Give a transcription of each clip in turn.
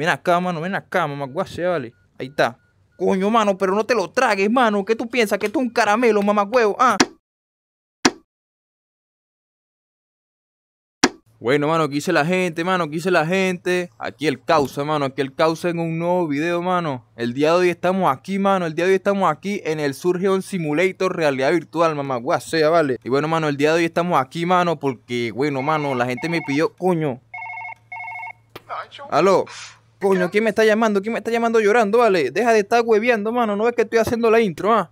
Ven acá, mano, ven acá, mamacuache, vale. Ahí está. Coño, mano, pero no te lo tragues, mano. ¿Qué tú piensas? Que tú es un caramelo, mamacuevo. Ah. Bueno, mano, aquí hice la gente, mano, aquí hice la gente. Aquí el causa, mano, aquí el causa en un nuevo video, mano. El día de hoy estamos aquí, mano, el día de hoy estamos aquí en el Surgeon Simulator Realidad Virtual, mamá, vale. Y bueno, mano, el día de hoy estamos aquí, mano, porque, bueno, mano, la gente me pidió, coño. Aló. Coño, ¿quién me está llamando? ¿Quién me está llamando llorando? Vale, deja de estar hueveando, mano. No ves que estoy haciendo la intro, ah.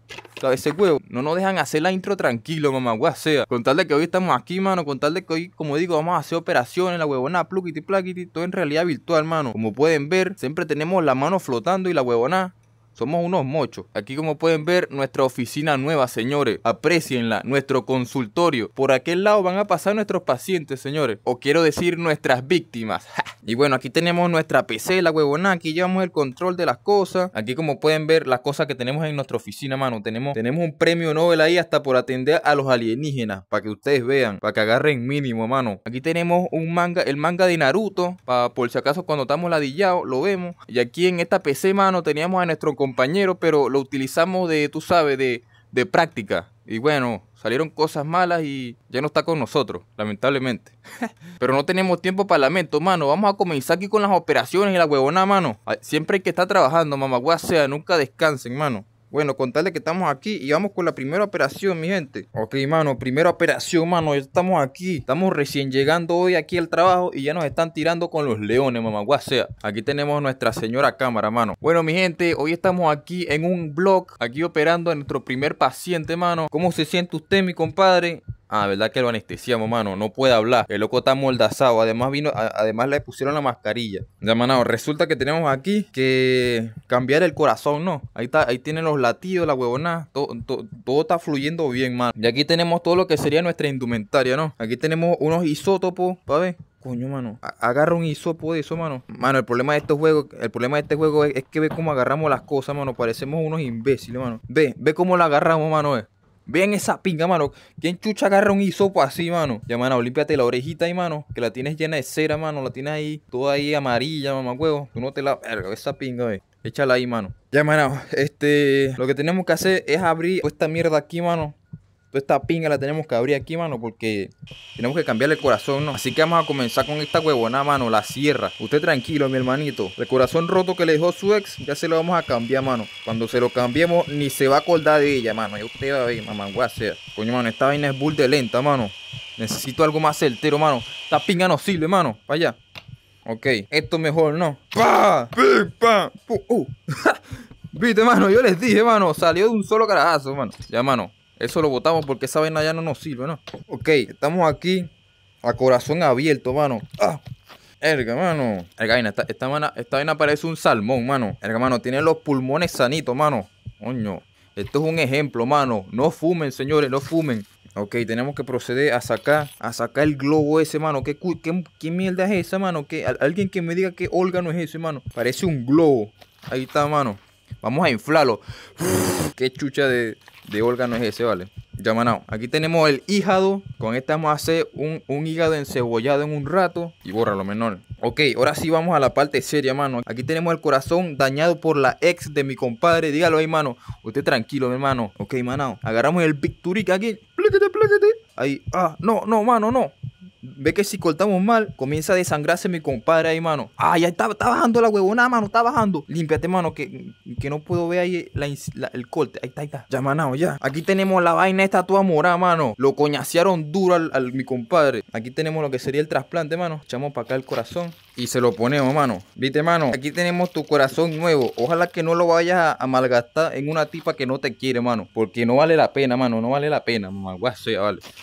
ese huevo. No nos dejan hacer la intro tranquilo, mamá, Wea sea. Con tal de que hoy estamos aquí, mano. Con tal de que hoy, como digo, vamos a hacer operaciones, la huevona, plukiti, plakiti, todo en realidad virtual, mano. Como pueden ver, siempre tenemos la mano flotando y la huevona somos unos mochos. Aquí como pueden ver nuestra oficina nueva, señores. Aprecienla, nuestro consultorio. Por aquel lado van a pasar nuestros pacientes, señores. O quiero decir nuestras víctimas. y bueno, aquí tenemos nuestra PC, la huevona. Aquí llevamos el control de las cosas. Aquí como pueden ver las cosas que tenemos en nuestra oficina, mano. Tenemos, tenemos un premio Nobel ahí hasta por atender a los alienígenas. Para que ustedes vean, para que agarren mínimo, mano. Aquí tenemos un manga, el manga de Naruto. Para por si acaso cuando estamos ladillados lo vemos. Y aquí en esta PC, mano, teníamos a nuestro compañero compañero, pero lo utilizamos de, tú sabes, de, de práctica. Y bueno, salieron cosas malas y ya no está con nosotros, lamentablemente. Pero no tenemos tiempo para lamento, mano. Vamos a comenzar aquí con las operaciones y la huevona, mano. Siempre hay que estar trabajando, mamá. sea, nunca descansen, mano. Bueno, contarle que estamos aquí y vamos con la primera operación, mi gente. Ok, mano, primera operación, mano, ya estamos aquí. Estamos recién llegando hoy aquí al trabajo y ya nos están tirando con los leones, mamá. O sea, aquí tenemos nuestra señora cámara, mano. Bueno, mi gente, hoy estamos aquí en un blog, aquí operando a nuestro primer paciente, mano. ¿Cómo se siente usted, mi compadre? Ah, verdad que lo anestesiamos, mano. No puede hablar. El loco está moldazado. Además vino, además le pusieron la mascarilla. Ya, manado, resulta que tenemos aquí que cambiar el corazón, ¿no? Ahí está, ahí tienen los latidos, la huevona. Todo, todo, está fluyendo bien, mano. Y aquí tenemos todo lo que sería nuestra indumentaria, ¿no? Aquí tenemos unos isótopos, ¿para ver? Coño, mano. Agarra un isótopo de eso, mano. Mano, el problema de este juego el problema de este juego es, que ve cómo agarramos las cosas, mano. Parecemos unos imbéciles, mano. Ve, ve cómo la agarramos, mano. Eh. Vean esa pinga, mano. ¿Quién chucha agarra un hisopo así, mano? Ya, mano, límpiate la orejita ahí, mano. Que la tienes llena de cera, mano. La tienes ahí toda ahí amarilla, mamá huevo. Tú no te la... Verga, esa pinga, eh. Échala ahí, mano. Ya, mano, este... Lo que tenemos que hacer es abrir esta mierda aquí, mano. Toda esta pinga la tenemos que abrir aquí, mano, porque tenemos que cambiarle el corazón, ¿no? Así que vamos a comenzar con esta huevona, mano, la sierra. Usted tranquilo, mi hermanito. El corazón roto que le dejó su ex, ya se lo vamos a cambiar, mano. Cuando se lo cambiemos, ni se va a acordar de ella, mano. Ya usted va a ver, mamá, voy Coño, mano, esta vaina es bull de lenta, mano. Necesito algo más certero, mano. Esta pinga no sirve, mano. Vaya. Ok, esto mejor, ¿no? pa ¡Pim, pam! ¡Uh! uh. Viste, mano, yo les dije, mano, salió de un solo carajazo, mano. Ya, mano, eso lo botamos porque esa vaina ya no nos sirve, ¿no? Ok, estamos aquí a corazón abierto, mano. ¡Ah! Erga, mano. Erga, esta, esta, vaina, parece un salmón, mano. Erga, mano, tiene los pulmones sanitos, mano. Coño. Esto es un ejemplo, mano. No fumen, señores, no fumen. Ok, tenemos que proceder a sacar, a sacar el globo ese, mano. ¿Qué, qué, mierda es esa, mano? alguien que me diga qué órgano es ese, mano. Parece un globo. Ahí está, mano. Vamos a inflarlo. qué chucha de, de órgano es ese, vale. Ya, manao. Aquí tenemos el hígado. Con este vamos a hacer un, hígado encebollado en un rato. Y borra lo menor. Ok, ahora sí vamos a la parte seria, mano. Aquí tenemos el corazón dañado por la ex de mi compadre. Dígalo ahí, mano. Usted tranquilo, mi hermano. Ok, manao. Agarramos el picturique aquí. Ahí. Ah, no, no, mano, no ve que si cortamos mal, comienza a desangrarse mi compadre ahí, mano. Ah, ya está, está bajando la huevona, mano, está bajando. Límpiate, mano, que, que no puedo ver ahí la, el corte. Ahí está, ahí está. Ya, manado, ya. Aquí tenemos la vaina esta toda morada, mano. Lo coñasearon duro al, mi compadre. Aquí tenemos lo que sería el trasplante, mano. Echamos para acá el corazón y se lo ponemos, mano. Viste, mano, aquí tenemos tu corazón nuevo. Ojalá que no lo vayas a, malgastar en una tipa que no te quiere, mano. Porque no vale la pena, mano. No vale la pena, vale.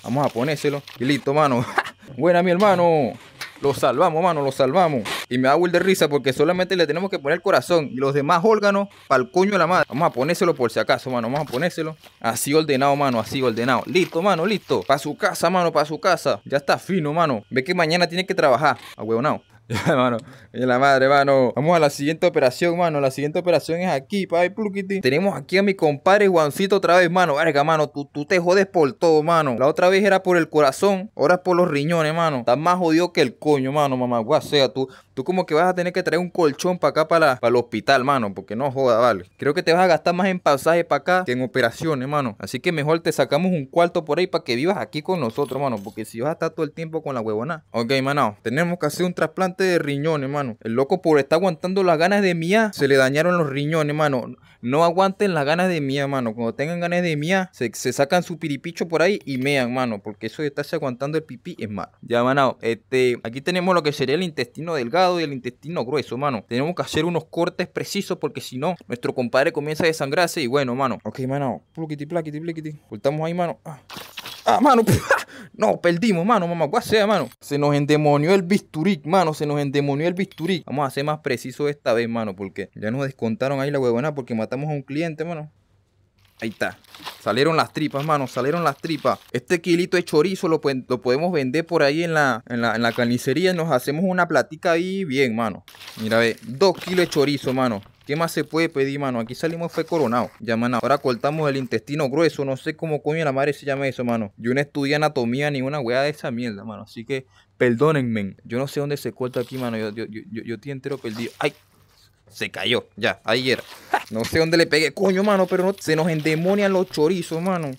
Vamos a ponérselo. Y listo, mano. Buena, mi hermano. Lo salvamos, mano, lo salvamos. Y me da el de risa porque solamente le tenemos que poner el corazón y los demás órganos para el coño de la madre. Vamos a ponérselo por si acaso, mano. Vamos a ponérselo. Así ordenado, mano, así ordenado. Listo, mano, listo. Para su casa, mano, para su casa. Ya está fino, mano. Ve que mañana tiene que trabajar. A huevonao. Ya, mano. Oye, la madre, mano. Vamos a la siguiente operación, mano. La siguiente operación es aquí, pa' Tenemos aquí a mi compadre Juancito otra vez, mano. Verga, mano. Tú, te jodes por todo, mano. La otra vez era por el corazón. Ahora es por los riñones, mano. Estás más jodido que el coño, mano, mamá. O sea, tú, Tú como que vas a tener que traer un colchón para acá, para, el hospital, mano, porque no joda, vale. Creo que te vas a gastar más en pasaje para acá que en operaciones, mano. Así que mejor te sacamos un cuarto por ahí para que vivas aquí con nosotros, mano, porque si vas a estar todo el tiempo con la huevona. Ok, mano, tenemos que hacer un trasplante de riñones, mano. El loco por estar aguantando las ganas de mía, se le dañaron los riñones, mano. No aguanten las ganas de mía, mano. Cuando tengan ganas de mía, se, sacan su piripicho por ahí y mean, mano, porque eso de estarse aguantando el pipí es malo. Ya, mano, este, aquí tenemos lo que sería el intestino delgado y el intestino grueso, mano. Tenemos que hacer unos cortes precisos porque si no, nuestro compadre comienza a desangrarse y bueno, mano. Ok, mano. Pluquiti, plaquiti, plaquiti. Voltamos ahí, mano. Ah, ah mano. No, perdimos, mano, mamá, ¿cuál sea, mano? Se nos endemonió el bisturí, mano, se nos endemonió el bisturí. Vamos a ser más precisos esta vez, mano, porque ya nos descontaron ahí la huevona porque matamos a un cliente, mano. Ahí está. Salieron las tripas, mano. Salieron las tripas. Este kilito de chorizo lo, podemos vender por ahí en la, en la, carnicería. Nos hacemos una platica ahí bien, mano. Mira, ver, Dos kilos de chorizo, mano. ¿Qué más se puede pedir, mano? Aquí salimos fue coronado. Ya, mano, ahora cortamos el intestino grueso. No sé cómo coño la madre se llama eso, mano. Yo no estudié anatomía ni una weá de esa mierda, mano. Así que perdónenme. Yo no sé dónde se corta aquí, mano. Yo, yo, yo, yo, yo te entero perdido. ¡Ay! se cayó. Ya, ahí era. No sé dónde le pegué. Coño, mano, pero no, se nos endemonian los chorizos, mano.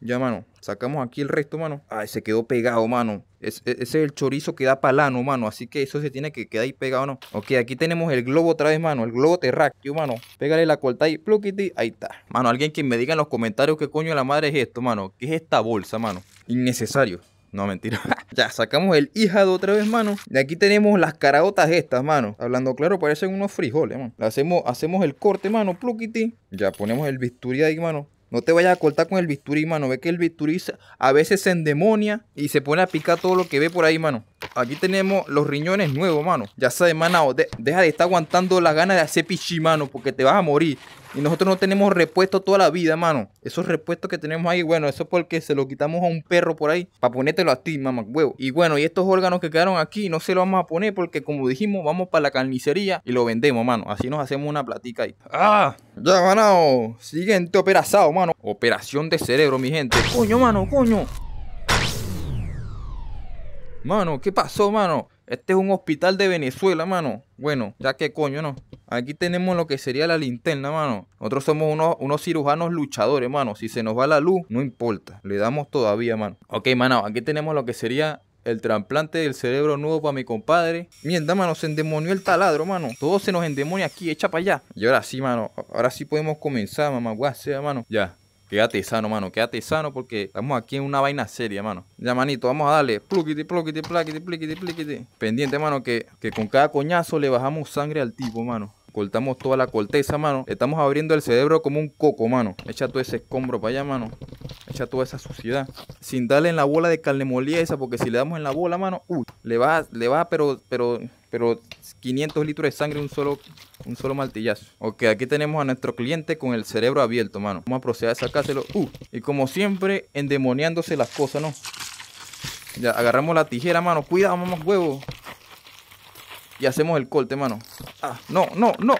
Ya, mano. Sacamos aquí el resto, mano. Ay, se quedó pegado, mano. E, ese es el chorizo que da palano, mano. Así que eso se tiene que quedar ahí pegado, ¿no? Ok, aquí tenemos el globo otra vez, mano. El globo terráqueo, mano. Pégale la corta ahí, pluquiti. Ahí está. Mano, alguien que me diga en los comentarios qué coño de la madre es esto, mano. ¿Qué es esta bolsa, mano? Innecesario. No, mentira. ya, sacamos el hijado otra vez, mano. Y aquí tenemos las caraotas estas, mano. Hablando claro, parecen unos frijoles, mano. Hacemos, hacemos el corte, mano, Plukiti. Ya ponemos el bisturí ahí, mano. No te vayas a cortar con el bisturí, mano. Ve que el bisturí a veces se endemonia y se pone a picar todo lo que ve por ahí, mano aquí tenemos los riñones nuevos, mano. Ya sabes, manao, deja de estar aguantando las ganas de hacer pichi, mano, porque te vas a morir. Y nosotros no tenemos repuesto toda la vida, mano. Esos repuestos que tenemos ahí, bueno, eso es porque se lo quitamos a un perro por ahí para ponértelo a ti, mamá, Y bueno, y estos órganos que quedaron aquí no se los vamos a poner porque, como dijimos, vamos para la carnicería y lo vendemos, mano. Así nos hacemos una platica ahí. ¡Ah! Ya, manao. Siguiente operazado, mano. Operación de cerebro, mi gente. Coño, mano, coño. Mano, ¿qué pasó, mano? Este es un hospital de Venezuela, mano. Bueno, ya que coño, ¿no? Aquí tenemos lo que sería la linterna, mano. Nosotros somos unos, unos, cirujanos luchadores, mano. Si se nos va la luz, no importa. Le damos todavía, mano. Ok, mano, aquí tenemos lo que sería el trasplante del cerebro nuevo para mi compadre. Mierda, mano, se endemonió el taladro, mano. Todo se nos endemonia aquí, echa para allá. Y ahora sí, mano. Ahora sí podemos comenzar, mamá. sea, mano. Ya. Quédate sano, mano. Quédate sano porque estamos aquí en una vaina seria, mano. Ya, manito, vamos a darle Pendiente, mano, que con cada coñazo le bajamos sangre al tipo, mano. Cortamos toda la corteza, mano. estamos abriendo el cerebro como un coco, mano. Echa todo ese escombro para allá, mano. Echa toda esa suciedad. Sin darle en la bola de carne molida esa, porque si le damos en la bola, mano, uh, le va, le va, pero, pero, pero 500 litros de sangre un solo, un solo martillazo. Ok, aquí tenemos a nuestro cliente con el cerebro abierto, mano. Vamos a proceder a sacárselo. Uh, y como siempre, endemoniándose las cosas, ¿no? Ya, agarramos la tijera, mano. Cuidado, mamá huevo. Y hacemos el corte, mano. Ah, no, no, no.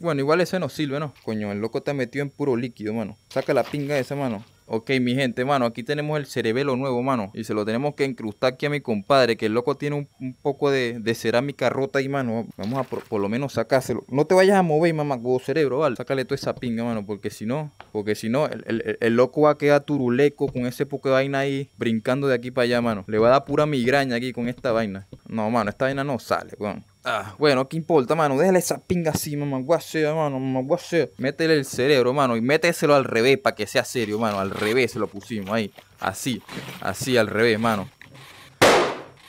Bueno, igual ese no sirve, ¿no? Coño, el loco te metido en puro líquido, mano. Saca la pinga esa, mano. Ok, mi gente, mano, aquí tenemos el cerebelo nuevo, mano. Y se lo tenemos que incrustar aquí a mi compadre, que el loco tiene un, poco de, cerámica rota ahí, mano. Vamos a por, lo menos sacárselo. No te vayas a mover, mamá, cerebro, ¿vale? Sácale toda esa pinga, mano, porque si no, porque si no, el, el loco va a quedar turuleco con ese poco de vaina ahí, brincando de aquí para allá, mano. Le va a dar pura migraña aquí con esta vaina. No, mano, esta vaina no sale, weón. Ah, bueno, ¿qué importa, mano? Déjale esa pinga así, mamá, mano, mamá, Métele el cerebro, mano, y méteselo al revés para que sea serio, mano. Al revés se lo pusimos ahí. Así, así, al revés, mano.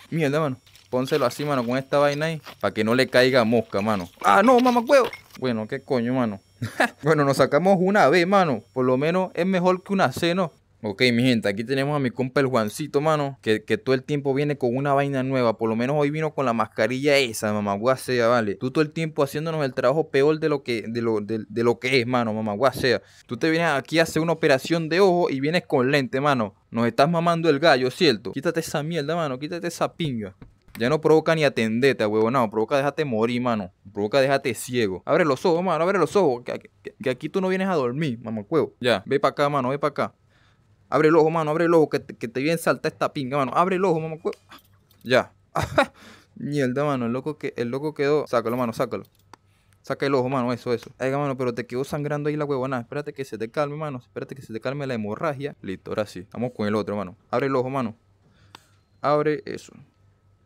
Mierda, mano. Pónselo así, mano, con esta vaina ahí, para que no le caiga mosca, mano. Ah, no, mamá, Bueno, qué coño, mano. bueno, nos sacamos una B, mano. Por lo menos es mejor que una C, Ok, mi gente, aquí tenemos a mi compa el Juancito, mano, que, todo el tiempo viene con una vaina nueva. Por lo menos hoy vino con la mascarilla esa, sea, vale. Tú todo el tiempo haciéndonos el trabajo peor de lo que, de lo, de, lo que es, mano, sea. Tú te vienes aquí a hacer una operación de ojo y vienes con lente, mano. Nos estás mamando el gallo, ¿cierto? Quítate esa mierda, mano, quítate esa piña. Ya no provoca ni atendete, huevo, no, provoca déjate morir, mano. Provoca déjate ciego. Abre los ojos, mano, abre los ojos. Que, aquí tú no vienes a dormir, mamá, Ya, ve para acá, mano, ve para acá. Abre el ojo, mano, abre el ojo, que te, que te bien salta esta pinga, mano. Abre el ojo, mamá. Ya. Mierda, mano, el loco, que, el loco quedó. Sácalo, mano, sácalo. Saca el ojo, mano, eso, eso. Ay, mano, pero te quedó sangrando ahí la huevona. Espérate que se te calme, mano. Espérate que se te calme la hemorragia. Listo, ahora sí. Vamos con el otro, mano. Abre el ojo, mano. Abre eso.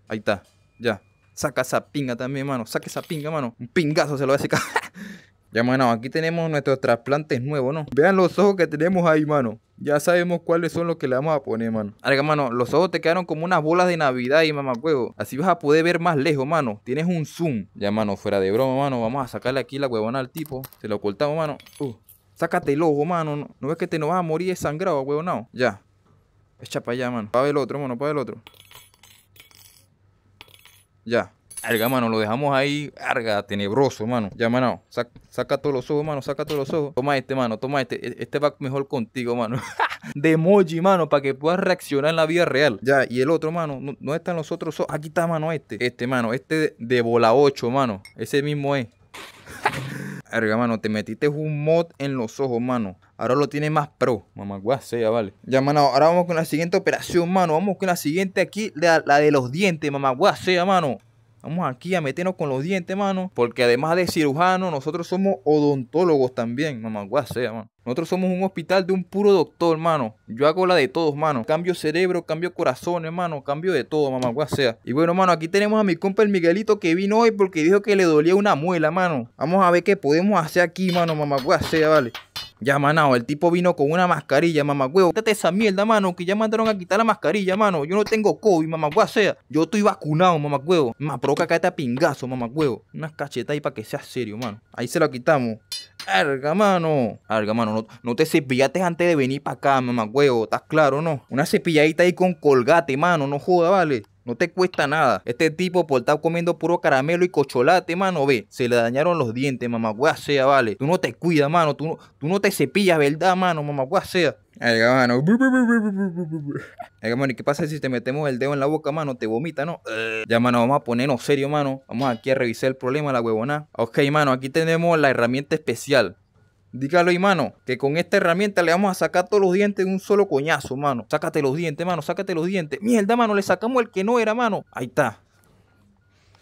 Ahí está. Ya. Saca esa pinga también, mano. Saca esa pinga, mano. Un pingazo se lo va a ya, mano, aquí tenemos nuestros trasplantes nuevos, ¿no? Vean los ojos que tenemos ahí, mano. Ya sabemos cuáles son los que le vamos a poner, mano. Ahora, mano, los ojos te quedaron como unas bolas de Navidad y mamá huevo. Así vas a poder ver más lejos, mano. Tienes un zoom. Ya, mano, fuera de broma, mano. Vamos a sacarle aquí la huevona al tipo. Se lo ocultamos, mano. Uh, sácate el ojo, mano. ¿No, ves que te no vas a morir sangrado, huevonao? Ya. Echa para allá, mano. Para el otro, mano. Para el otro. Ya. Arga, mano, lo dejamos ahí, arga, tenebroso, mano. Ya, mano, saca, todos los ojos, mano, saca todos los ojos. Toma este, mano, toma este. E, este va mejor contigo, mano. de emoji, mano, para que puedas reaccionar en la vida real. Ya, y el otro, mano, no, está están los otros ojos. Aquí está, mano, este. Este, mano, este de bola 8, mano. Ese mismo es. Arga, mano, te metiste un mod en los ojos, mano. Ahora lo tiene más pro. Mamá, sea, vale. Ya, mano, ahora vamos con la siguiente operación, mano. Vamos con la siguiente aquí, la, de los dientes, mamá, sea, mano. Vamos aquí a meternos con los dientes, mano. Porque además de cirujano, nosotros somos odontólogos también. Mamá, sea, mano. Nosotros somos un hospital de un puro doctor, mano. Yo hago la de todos, mano. Cambio cerebro, cambio corazón, hermano. Cambio de todo, mamá, sea. Y bueno, mano, aquí tenemos a mi compa el Miguelito que vino hoy porque dijo que le dolía una muela, mano. Vamos a ver qué podemos hacer aquí, mano, mamá, sea, vale. Ya, manao, el tipo vino con una mascarilla, mamá huevo. Quítate esa mierda, mano, que ya mandaron a quitar la mascarilla, mano. Yo no tengo COVID, mamá sea. Yo estoy vacunado, mamá huevo. Más provoca acá pingazo, mamá huevo. Unas cachetas ahí para que sea serio, mano. Ahí se la quitamos. Arga, mano. Arga, mano. No, te cepillates antes de venir para acá, mamá ¿Estás claro, no? Una cepilladita ahí con colgate, mano. No joda, vale. No te cuesta nada. Este tipo por estar comiendo puro caramelo y cocholate, mano, ve. Se le dañaron los dientes, mamá, sea, vale. Tú no te cuidas, mano. Tú no, tú no te cepillas, ¿verdad, mano? Mamá, sea. Oiga, mano. Oiga, mano, ¿y qué pasa si te metemos el dedo en la boca, mano? Te vomita, ¿no? Ya, mano, vamos a ponernos serio, mano. Vamos aquí a revisar el problema, la huevona. Ok, mano, aquí tenemos la herramienta especial. Dígalo, hermano, que con esta herramienta le vamos a sacar todos los dientes de un solo coñazo, mano. Sácate los dientes, mano, sácate los dientes. Mierda, mano, le sacamos el que no era, mano. Ahí está.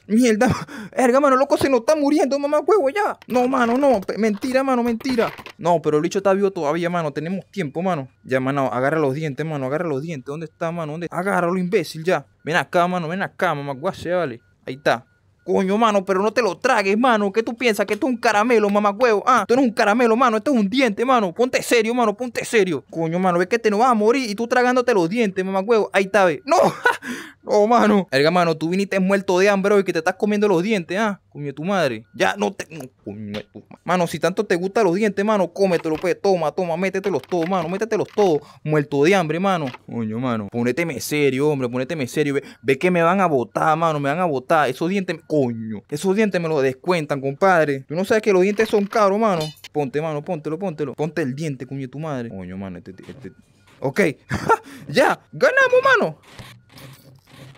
Mierda, erga, mano, loco, se nos está muriendo, mamá, huevo, ya. No, mano, no, mentira, mano, mentira. No, pero el bicho está vivo todavía, mano, tenemos tiempo, mano. Ya, mano, agarra los dientes, mano, agarra los dientes. ¿Dónde está, mano? ¿Dónde? Agárralo, imbécil, ya. Ven acá, mano, ven acá, mamá, guase, vale. Ahí está. Coño, mano, pero no te lo tragues, mano. ¿Qué tú piensas? Que esto es un caramelo, mamagüevo. Ah, no es un caramelo, mano. Esto es un diente, mano. Ponte serio, mano. Ponte serio. Coño, mano, ves que te no vas a morir y tú tragándote los dientes, mamagüevo. Ahí está, ve. No, Oh, mano. El mano, tú viniste muerto de hambre hoy que te estás comiendo los dientes, ¿ah? Coño tu madre. Ya, no te... coño tu madre. Mano, si tanto te gustan los dientes, mano, cómetelo, pues. Toma, toma, métetelos todos, mano. Métetelos todos. Muerto de hambre, mano. Coño, mano. Ponéteme serio, hombre. Ponéteme serio. Ve, que me van a botar, mano. Me van a botar. Esos dientes... Coño. Esos dientes me los descuentan, compadre. Tú no sabes que los dientes son caros, mano. Ponte, mano, póntelo, póntelo. Ponte el diente, coño tu madre. Coño, mano, este... este... Ok. ya. Ganamos, mano.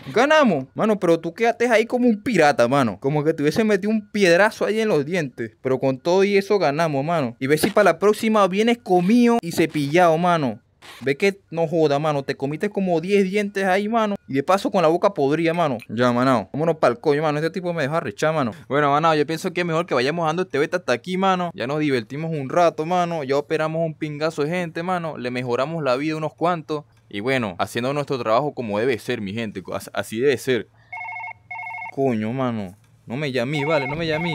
Ganamos. Mano, pero tú quedaste ahí como un pirata, mano. Como que te hubiese metido un piedrazo ahí en los dientes. Pero con todo y eso ganamos, mano. Y ve si para la próxima vienes comido y cepillado, mano. Ve que no joda, mano. Te comiste como 10 dientes ahí, mano. Y de paso con la boca podrida mano. Ya, manao. Vámonos el coño, mano. Este tipo me dejó rechar, mano. Bueno, manao, yo pienso que es mejor que vayamos dando este beta hasta aquí, mano. Ya nos divertimos un rato, mano. Ya operamos un pingazo de gente, mano. Le mejoramos la vida unos cuantos. Y bueno, haciendo nuestro trabajo como debe ser, mi gente. Así debe ser. Coño, mano. No me llamé, vale, no me llamé.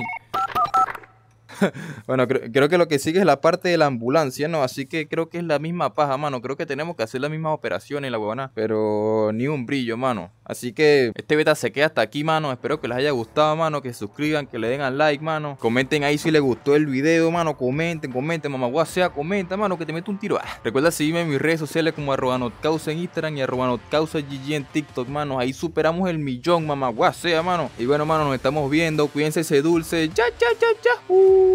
bueno, creo, que lo que sigue es la parte de la ambulancia, ¿no? Así que creo que es la misma paja, mano. Creo que tenemos que hacer las mismas operaciones, la huevona. Pero ni un brillo, mano. Así que este beta se queda hasta aquí, mano. Espero que les haya gustado, mano. Que se suscriban, que le den al like, mano. Comenten ahí si les gustó el video, mano. Comenten, comenten, mamá. sea, comenta, mano, que te meto un tiro. Ah. Recuerda seguirme en mis redes sociales como arroba notcausa en Instagram y arroba en TikTok, mano. Ahí superamos el millón, mamá. sea, mano. Y bueno, mano, nos estamos viendo. Cuídense ese dulce. Ya, ya, ya, ya. Uh.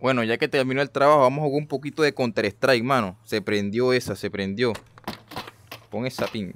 Bueno, ya que terminó el trabajo, vamos a jugar un poquito de Counter Strike, mano. Se prendió esa, se prendió. Pon esa pin.